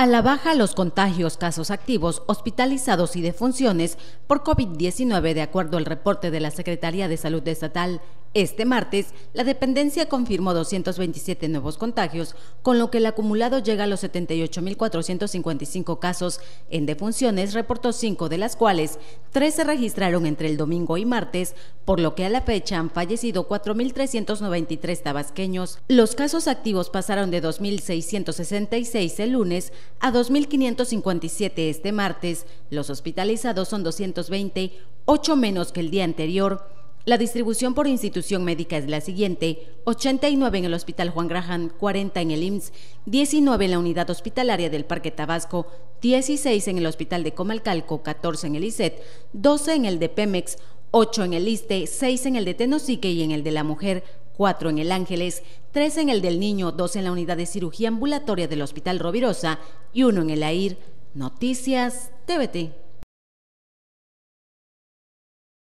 A la baja los contagios, casos activos, hospitalizados y defunciones por COVID-19, de acuerdo al reporte de la Secretaría de Salud Estatal este martes, la dependencia confirmó 227 nuevos contagios, con lo que el acumulado llega a los 78.455 casos. En defunciones reportó 5, de las cuales 3 se registraron entre el domingo y martes, por lo que a la fecha han fallecido 4.393 tabasqueños. Los casos activos pasaron de 2.666 el lunes a 2.557 este martes. Los hospitalizados son 220, 8 menos que el día anterior. La distribución por institución médica es la siguiente: 89 en el Hospital Juan Graham, 40 en el IMSS, 19 en la unidad hospitalaria del Parque Tabasco, 16 en el Hospital de Comalcalco, 14 en el ISET, 12 en el de Pemex, 8 en el ISTE, 6 en el de Tenosique y en el de la Mujer, 4 en el Ángeles, 3 en el del Niño, 2 en la unidad de cirugía ambulatoria del Hospital Rovirosa y 1 en el AIR. Noticias TVT.